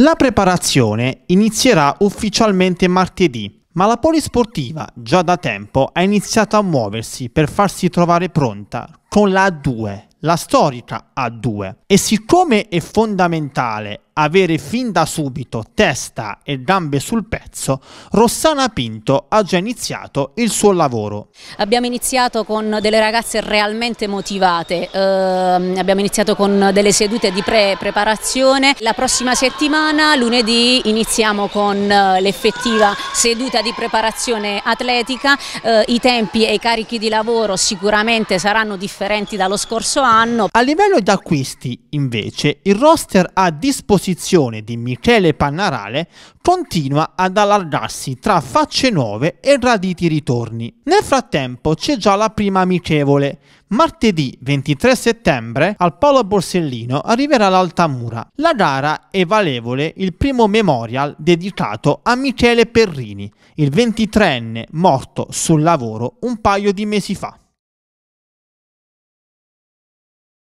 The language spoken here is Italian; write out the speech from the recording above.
La preparazione inizierà ufficialmente martedì, ma la polisportiva già da tempo ha iniziato a muoversi per farsi trovare pronta con la A2, la storica A2. E siccome è fondamentale avere fin da subito testa e gambe sul pezzo, Rossana Pinto ha già iniziato il suo lavoro. Abbiamo iniziato con delle ragazze realmente motivate, eh, abbiamo iniziato con delle sedute di pre-preparazione. La prossima settimana, lunedì, iniziamo con eh, l'effettiva seduta di preparazione atletica. Eh, I tempi e i carichi di lavoro sicuramente saranno differenti dallo scorso anno. A livello di acquisti, invece, il roster ha disposizione posizione di Michele Pannarale continua ad allargarsi tra facce nuove e raditi ritorni. Nel frattempo c'è già la prima amichevole. Martedì 23 settembre al Polo Borsellino arriverà l'Altamura. La gara è valevole il primo memorial dedicato a Michele Perrini, il 23enne morto sul lavoro un paio di mesi fa.